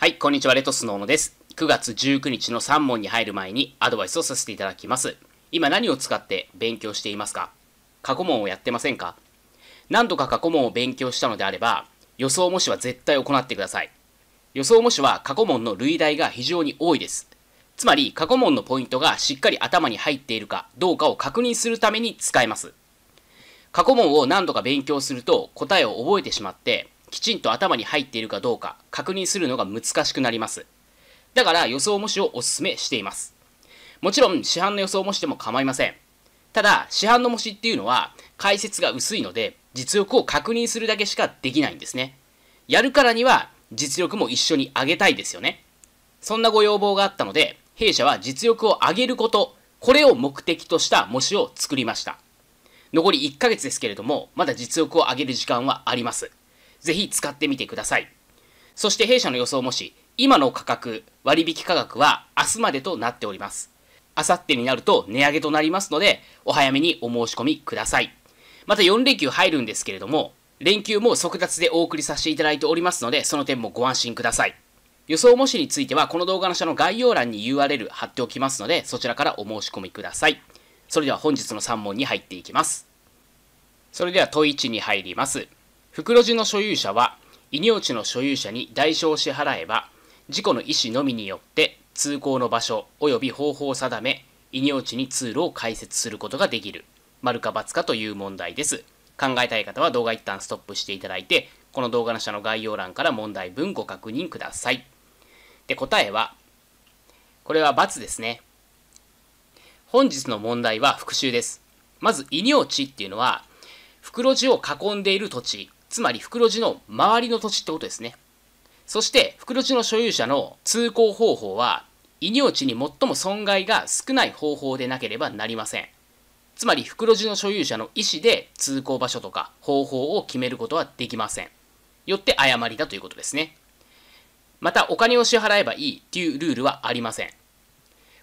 はい、こんにちは、レトスの小野です。9月19日の3問に入る前にアドバイスをさせていただきます。今何を使って勉強していますか過去問をやってませんか何度か過去問を勉強したのであれば、予想模試は絶対行ってください。予想模試は過去問の類題が非常に多いです。つまり、過去問のポイントがしっかり頭に入っているかどうかを確認するために使えます。過去問を何度か勉強すると答えを覚えてしまって、きちんと頭に入っているかどうか確認するのが難しくなります。だから予想模試をおすすめしています。もちろん市販の予想模試でも構いません。ただ、市販の模試っていうのは解説が薄いので実力を確認するだけしかできないんですね。やるからには実力も一緒に上げたいですよね。そんなご要望があったので、弊社は実力を上げること、これを目的とした模試を作りました。残り1ヶ月ですけれども、まだ実力を上げる時間はあります。ぜひ使ってみてください。そして弊社の予想もし、今の価格、割引価格は明日までとなっております。明後日になると値上げとなりますので、お早めにお申し込みください。また4連休入るんですけれども、連休も即達でお送りさせていただいておりますので、その点もご安心ください。予想模試については、この動画の下の概要欄に URL 貼っておきますので、そちらからお申し込みください。それでは本日の3問に入っていきます。それでは問1に入ります。袋地の所有者は、異療地の所有者に代償を支払えば、事故の意思のみによって通行の場所及び方法を定め、異療地に通路を開設することができる。丸か×かという問題です。考えたい方は動画一旦ストップしていただいて、この動画の下の概要欄から問題文ご確認ください。で、答えは、これは×ですね。本日の問題は復習です。まず、異療地っていうのは、袋地を囲んでいる土地つまり袋地の周りの土地ってことですね。そして袋地の所有者の通行方法は異業地に最も損害が少ない方法でなければなりません。つまり袋地の所有者の意思で通行場所とか方法を決めることはできません。よって誤りだということですね。またお金を支払えばいいというルールはありません。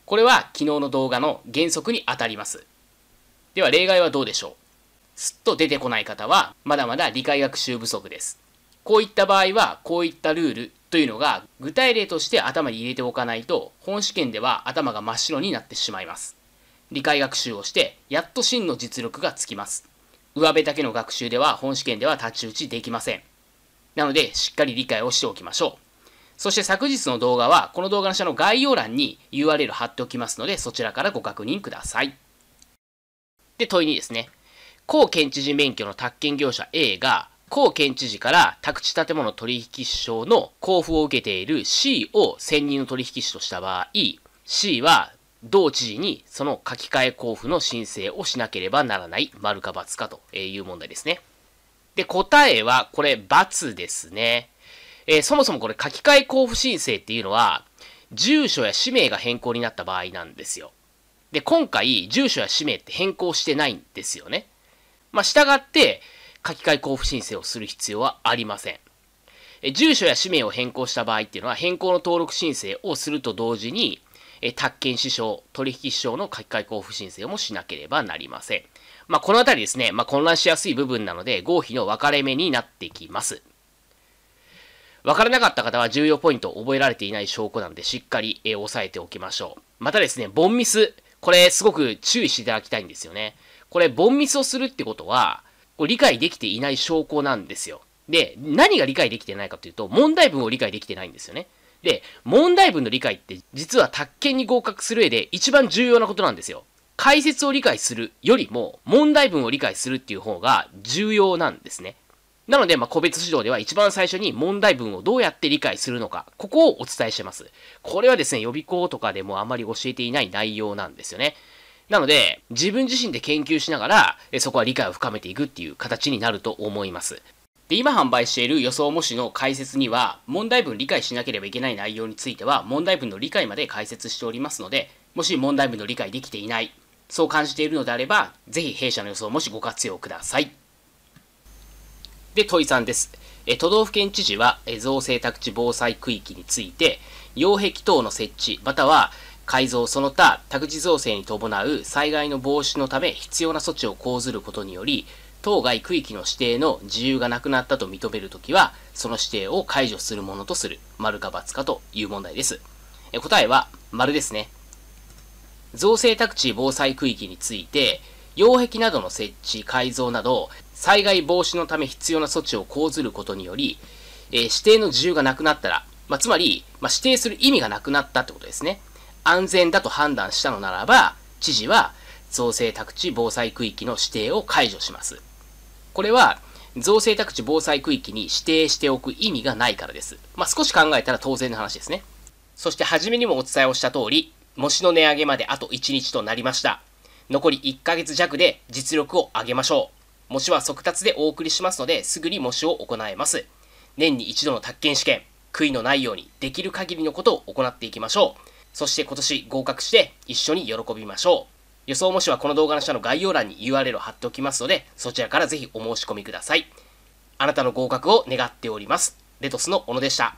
これは昨日の動画の原則に当たります。では例外はどうでしょうすっと出てこない方は、まだまだ理解学習不足です。こういった場合は、こういったルールというのが具体例として頭に入れておかないと、本試験では頭が真っ白になってしまいます。理解学習をして、やっと真の実力がつきます。上辺だけの学習では本試験では太刀打ちできません。なので、しっかり理解をしておきましょう。そして昨日の動画は、この動画の下の概要欄に URL 貼っておきますので、そちらからご確認ください。で、問いにですね、高県知事免許の宅建業者 A が、高県知事から宅地建物取引証の交付を受けている C を専任の取引士とした場合、C は同知事にその書き換え交付の申請をしなければならない、丸か×かという問題ですね。で、答えはこれ×ですね。えー、そもそもこれ書き換え交付申請っていうのは、住所や氏名が変更になった場合なんですよ。で、今回、住所や氏名って変更してないんですよね。まあ、従って、書き換え交付申請をする必要はありません。え住所や氏名を変更した場合っていうのは、変更の登録申請をすると同時に、え宅建支障、取引支障の書き換え交付申請もしなければなりません。まあ、このあたりですね、まあ、混乱しやすい部分なので、合否の分かれ目になってきます。分からなかった方は重要ポイントを覚えられていない証拠なので、しっかり、え押さえておきましょう。またですね、ボンミス、これすごく注意していただきたいんですよね。これ、凡ミスをするってことは、こ理解できていない証拠なんですよ。で、何が理解できてないかというと、問題文を理解できてないんですよね。で、問題文の理解って実は宅建に合格する上で一番重要なことなんですよ。解説を理解するよりも問題文を理解するっていう方が重要なんですね。なので、まあ、個別指導では一番最初に問題文をどうやって理解するのか、ここをお伝えしてます。これはですね、予備校とかでもあまり教えていない内容なんですよね。なので、自分自身で研究しながら、そこは理解を深めていくっていう形になると思います。で、今販売している予想模試の解説には、問題文理解しなければいけない内容については、問題文の理解まで解説しておりますので、もし問題文の理解できていない、そう感じているのであれば、ぜひ弊社の予想模試ご活用ください。で、問いさんです。え都道府県知事は、え造成宅地防災区域について、擁壁等の設置、または、改造その他宅地造成に伴う災害の防止のため必要な措置を講ずることにより、当該区域の指定の自由がなくなったと認めるときは、その指定を解除するものとする、丸か×かという問題です。え答えは、丸ですね。造成宅地防災区域について、擁壁などの設置、改造など、災害防止のため必要な措置を講ずることにより、えー、指定の自由がなくなったら、まあ、つまり、まあ、指定する意味がなくなったってことですね。安全だと判断したのならば、知事は造成宅地防災区域の指定を解除します。これは、造成宅地防災区域に指定しておく意味がないからです。まあ、少し考えたら当然の話ですね。そして初めにもお伝えをした通り、模試の値上げまであと1日となりました。残り1ヶ月弱で実力を上げましょう。模試は速達でお送りしますので、すぐに模試を行えます。年に一度の宅建試験、悔いのないようにできる限りのことを行っていきましょう。そして今年合格して一緒に喜びましょう。予想もしはこの動画の下の概要欄に URL を貼っておきますので、そちらからぜひお申し込みください。あなたの合格を願っております。レトスの小野でした。